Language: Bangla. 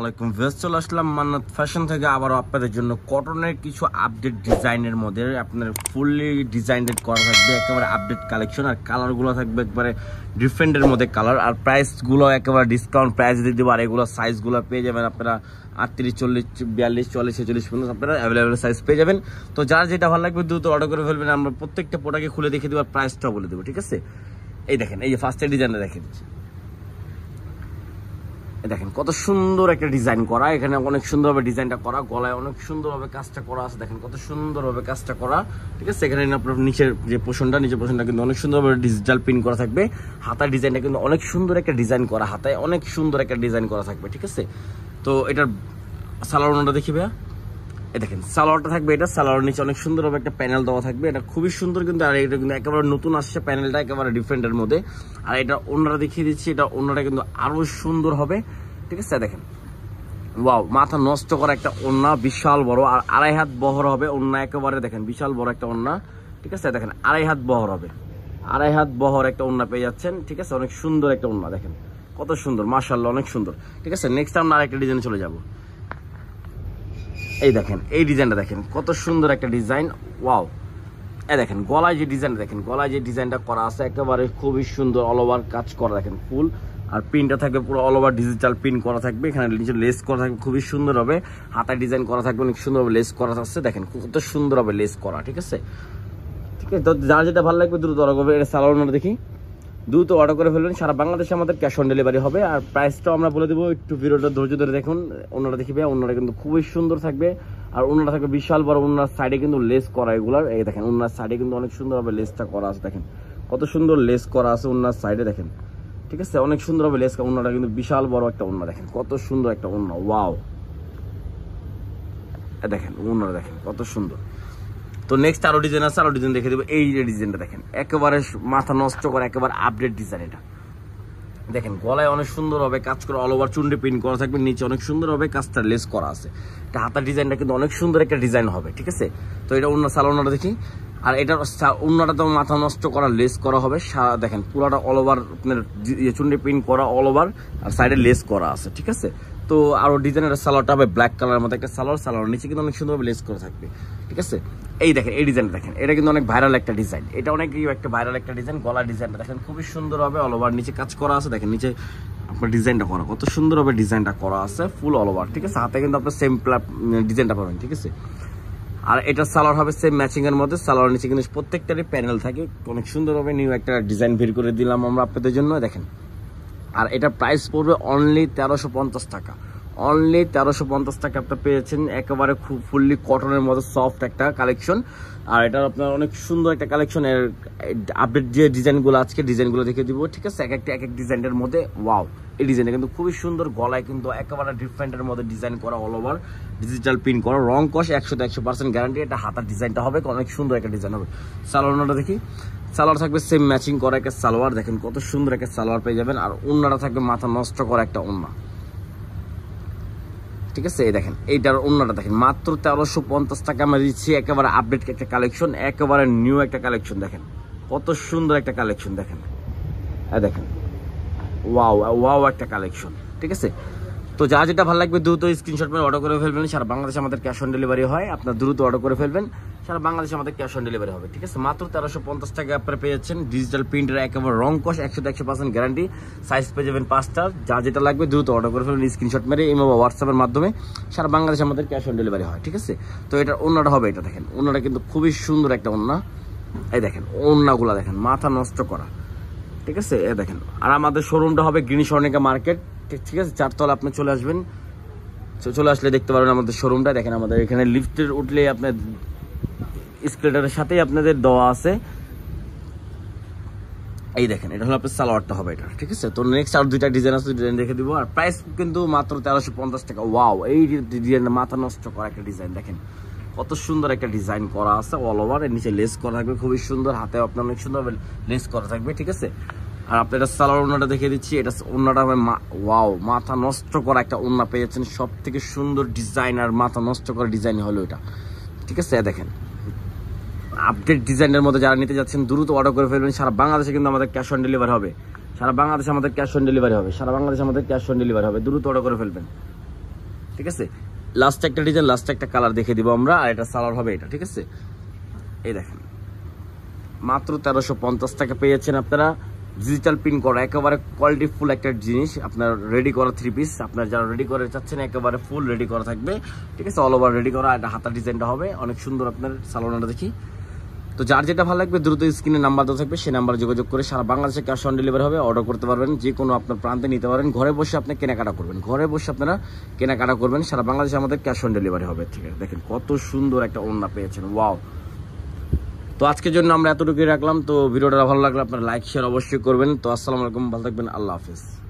আলাইকুম ভেস চলে আসলাম মান্নাত ফ্যাশন থেকে আবার আপনাদের জন্য কটনের কিছু আপডেট ডিজাইনের মধ্যে আপনার ফুললি ডিজাইনড করা থাকবে একেবারে আপডেট কালেকশন আর কালারগুলো থাকবে একবারে ডিফারেন্টের মধ্যে কালার আর প্রাইসগুলো একেবারে ডিসকাউন্ট প্রাইস দিয়ে দেবো আর এগুলো সাইজগুলো পেয়ে যাবেন আপনারা আটত্রিশ চল্লিশ বিয়াল্লিশ চল্লিশ ছেচল্লিশ পর্যন্ত আপনারা অ্যাভেলেবেল সাইজ পেয়ে যাবেন তো যার যেটা ভালো লাগবে দ্রুত অর্ডার করে ফেলবেন আমরা প্রত্যেকটা প্রোডাক্টে খুলে দেখে দেবো আর প্রাইসটাও বলে দেবো ঠিক আছে এই দেখেন এই যে ফার্স্টের ডিজাইনটা দেখে দিচ্ছি দেখেন কত সুন্দর একটা ডিজাইন করা এখানে অনেক সুন্দরভাবে ডিজাইনটা করা গলায় অনেক সুন্দরভাবে কাজটা করা আছে দেখেন কত সুন্দরভাবে কাজটা করা ঠিক আছে এখানে আপনার নিচের যে পোষণটা নিচের পোষণটা কিন্তু অনেক সুন্দরভাবে ডিজিটাল প্রিন্ট করা থাকবে হাতার ডিজাইনটা কিন্তু অনেক সুন্দর একটা ডিজাইন করা হাতায় অনেক সুন্দর একটা ডিজাইন করা থাকবে ঠিক আছে তো এটার সালানোটা দেখি ভাইয়া দেখেন সালোয়ারটা থাকবে এটা সালোয়ার নিচে অনেক সুন্দরভাবে একটা প্যানেল দেওয়া থাকবে এটা খুবই সুন্দর কিন্তু আর এটা কিন্তু একেবারে নতুন আসছে প্যানেলটা একেবারে ডিফারেন্টের মধ্যে আর এটা অন্যরা দেখিয়ে দিচ্ছি এটা অন্যটা কিন্তু আরও সুন্দর হবে ঠিক আছে দেখেন ওয়াও মাথা নষ্ট করা একটা ওন্না বিশাল বড় আর আড়াই হাত বহর হবে ওন্না একেবারে দেখেন বিশাল বড় একটা ওন্না ঠিক আছে দেখেন আড়াই হাত বহর হবে আড়াই হাত বহর একটা ওন্না পেয়ে যাচ্ছেন ঠিক আছে অনেক সুন্দর একটা ওন্না দেখেন কত সুন্দর মার্শাল্লাহ অনেক সুন্দর ঠিক আছে নেক্সট আমরা আরেকটা ডিজাইন চলে যাবো এই দেখেন এই ডিজাইনটা দেখেন কত সুন্দর একটা ডিজাইন ওয়াও এ দেখেন গলায় যে ডিজাইনটা দেখেন গলায় যে ডিজাইনটা করা আছে একেবারে খুবই সুন্দর অল ওভার কাজ করা দেখেন ফুল আর পিনটা থাকবে পুরো অল ওভার ডিজিটাল পিন করা থাকবে এখানে নিচে লেস করা থাকবে খুবই সুন্দর হবে হাতায় ডিজাইন করা থাকবে অনেক সুন্দরভাবে লেস করা থাকছে দেখেন কত সুন্দর হবে লেস করা ঠিক আছে ঠিক আছে যার যেটা ভালো লাগবে দ্রুত অর্ডার করবে এটা সালোয়ার দেখি দ্রুত অর্ডার করে ফেলবেন সারা বাংলাদেশে আমাদের ক্যাশ অন ডেলিভারি হবে আর প্রাইসটাও আমরা বলে দেবো একটু ভিডিওটা ধৈর্য ধরে দেখুন অন্যরা দেখবে অন্যরা কিন্তু খুবই সুন্দর থাকবে আর অন্যরা থাকবে বিশাল বড় অন্যার সাইডে কিন্তু লেস করা এগুলার এই দেখেন অন্যার সাইডে কিন্তু অনেক সুন্দরভাবে লেসটা করা আছে দেখেন কত সুন্দর লেস করা আছে অন্যার সাইডে দেখেন ঠিক আছে অনেক সুন্দরভাবে লেস অন্যটা কিন্তু বিশাল বড় একটা অন্য দেখেন কত সুন্দর একটা অন্য ওয়াও দেখেন অন্যরা দেখেন কত সুন্দর তো নেক্সট আরো ডিজাইন আছে আরো ডিজাইন দেখে দেবো এই যে ডিজাইনটা দেখেন একেবারে মাথা নষ্ট করে একেবারে আপডেট ডিজাইন এটা দেখেন গলায় অনেক সুন্দর হবে কাজ করে অল ওভার চুন্ডে প্রিন্ট করা থাকবে নিচে অনেক সুন্দর হবে কাজটা লেস করা আছে এটা হাতার ডিজাইনটা কিন্তু অনেক সুন্দর একটা ডিজাইন হবে ঠিক আছে তো এটা অন্য সালোনাটা দেখি আর এটার অন্যটা তো মাথা নষ্ট করা লেস করা হবে দেখেন পুরোটা অল ওভার আপনার ইয়ে চুন্ডে প্রিন্ট করা অল ওভার আর সাইডে লেস করা আছে ঠিক আছে তো আরও ডিজাইনের সালোয়ারটা হবে ব্ল্যাক কালারের মতো একটা সালোয়ার সালোয়ার নিচে কিন্তু অনেক সুন্দরভাবে লেস করা থাকবে ঠিক আছে এই দেখেন এই ডিজাইনটা দেখেন এটা কিন্তু অনেক ভাইরাল একটা ডিজাইন এটা অনেক একটা ভাইরাল একটা ডিজাইন গলা ডিজাইনটা দেখেন খুবই সুন্দর হবে অল ওভার নিচে কাজ করা আছে দেখেন নিচে আপনার ডিজাইনটা করা কত সুন্দরভাবে ডিজাইনটা করা আছে ফুল অল ওভার ঠিক আছে হাতে কিন্তু আপনার সেম ডিজাইনটা পাবেন ঠিক আছে আর এটা সালোয়ার হবে সেম ম্যাচিংয়ের মধ্যে সালোয়ার নিচে কিন্তু প্রত্যেকটারই প্যানেল থাকে অনেক সুন্দরভাবে নিউ একটা ডিজাইন বের করে দিলাম আমরা আপনাদের জন্য দেখেন আর এটা প্রাইস পড়বে অনলি তেরোশো টাকা অনলি তেরোশো পঞ্চাশ টাকা আপনার পেয়েছেন একেবারে খুব ফুললি কটনের মতো সফট একটা কালেকশন আর এটা আপনার অনেক সুন্দর একটা কালেকশন এর আপডেট যে ডিজাইনগুলো আজকে ডিজাইনগুলো দেখে দিব ঠিক আছে এক একটা এক এক ডিজাইনের মধ্যে ওয়াও এই ডিজাইনটা কিন্তু খুবই সুন্দর গলায় কিন্তু একেবারে ডিফারেন্টের মধ্যে ডিজাইন করা অল ওভার ডিজিটাল প্রিন্ট করা রং কষ একশো একশো পার্সেন্ট গ্যারান্টি এটা হাতার ডিজাইনটা হবে অনেক সুন্দর একটা ডিজাইন হবে সালোয়ারটা দেখি সালোয়ার থাকবে সেম ম্যাচিং করা একটা সালোয়ার দেখেন কত সুন্দর একটা সালোয়ার পেয়ে যাবেন আর অন্যটা থাকবে মাথা নষ্ট করা একটা অন্য ঠিক আছে এই দেখেন এইটার অন্যটা দেখেন মাত্র তেরোশো পঞ্চাশ টাকা আমরা দিচ্ছি একেবারে আপডেট একটা কালেকশন একেবারে নিউ একটা কালেকশন দেখেন কত সুন্দর একটা কালেকশন দেখেন দেখেন ওয়াও ওয়াও একটা কালেকশন ঠিক আছে তো যা যেটা ভালো লাগবে দ্রুত স্ক্রিনশট মেরে অর্ডার করে ফেলবেন সারা বাংলাদেশে আমাদের ক্যাশ অন ডেলিভারি হয় আপনার দ্রুত অর্ডার করে ফেলবেন সারা বাংলাদেশে আমাদের ক্যাশ অন ডেলিভারি হবে ঠিক আছে মাত্র তেরোশো পঞ্চাশ টাকা আপনারা পেয়ে যাচ্ছেন ডিজিটাল প্রিন্টের একেবারে রং কষ একশো একশো পার্সেন্ট গ্যারান্টি সাইজ পেয়ে যাবেন পাঁচটা যা যেটা লাগবে দ্রুত অর্ডার করে ফেলবেন স্ক্রিনশট মেরে ইমো বা হোয়াটসঅ্যাপের মাধ্যমে সারা বাংলাদেশে আমাদের ক্যাশ অন ডেলিভারি হয় ঠিক আছে তো এটা অন্যটা হবে এটা দেখেন অন্যটা কিন্তু খুবই সুন্দর একটা অন্যা এই দেখেন অন্যগুলা দেখেন মাথা নষ্ট করা ঠিক আছে এ দেখেন আর আমাদের শোরুমটা হবে গ্রিনিশনিকা মার্কেট ঠিক আছে চারতলা আপনি চলে আসবেন চলে আসলে দেখতে পারবেন আমাদের শোরুমটা দেখেন আমাদের এখানে লিফটের উঠলে আপনার স্কেলেটারের সাথেই আপনাদের দেওয়া আছে এই দেখেন এটা হলো আপনার সালোয়ারটা হবে এটা ঠিক আছে তো নেক্সট আর দুইটা ডিজাইন আছে ডিজাইন দেখে দিব আর প্রাইস কিন্তু মাত্র তেরোশো পঞ্চাশ টাকা ওয়াও এই ডিজাইন মাথা নষ্ট করা একটা ডিজাইন দেখেন কত সুন্দর একটা ডিজাইন করা আছে অল ওভার এর নিচে লেস করা থাকবে খুবই সুন্দর হাতে আপনার অনেক সুন্দর লেস করা থাকবে ঠিক আছে আর আপনার সালোয়ার ওনাটা দেখিয়ে দিচ্ছি এটা ওনাটা ওয়াও মাথা নষ্ট করা একটা ওনা যাচ্ছেন সব থেকে সুন্দর ডিজাইন আর মাথা নষ্ট করা ডিজাইন হলো এটা ঠিক আছে দেখেন আপডেট ডিজাইনের মধ্যে যারা নিতে যাচ্ছেন দ্রুত অর্ডার করে ফেলবেন সারা বাংলাদেশে কিন্তু আমাদের ক্যাশ অন ডেলিভারি হবে সারা বাংলাদেশে আমাদের ক্যাশ অন ডেলিভারি হবে সারা বাংলাদেশে আমাদের ক্যাশ অন ডেলিভারি হবে দ্রুত অর্ডার করে ফেলবেন ঠিক আছে লাস্ট একটা ডিজাইন লাস্ট একটা কালার দেখে দিব আমরা আর এটা সালার হবে এটা ঠিক আছে এই দেখেন মাত্র তেরোশো পঞ্চাশ টাকা পেয়েছেন আপনারা ডিজিটাল প্রিন্ট করা একেবারে কোয়ালিটি ফুল একটা জিনিস আপনার রেডি করা থ্রি পিস আপনার যারা রেডি করে চাচ্ছেন একেবারে ফুল রেডি করা থাকবে ঠিক আছে অল ওভার রেডি করা একটা হাতা ডিজাইনটা হবে অনেক সুন্দর আপনার সালোনাটা দেখি তো যার যেটা ভালো লাগবে দ্রুত স্ক্রিনে নাম্বার দেওয়া থাকবে সেই নাম্বারে যোগাযোগ করে সারা বাংলাদেশে ক্যাশ অন ডেলিভারি হবে অর্ডার করতে পারবেন যে কোনো আপনার প্রান্তে নিতে পারেন ঘরে বসে আপনি কেনাকাটা করবেন ঘরে বসে আপনারা কেনাকাটা করবেন সারা বাংলাদেশে আমাদের ক্যাশ অন ডেলিভারি হবে ঠিক আছে দেখেন কত সুন্দর একটা অন্য পেয়েছেন ওয়াও তো আজকের জন্য আমরা এতটুকুই রাখলাম তো ভিডিওটা ভালো লাগলে আপনারা লাইক শেয়ার অবশ্যই করবেন তো আসসালামু আলাইকুম ভালো থাকবেন আল্লাহ হাফিজ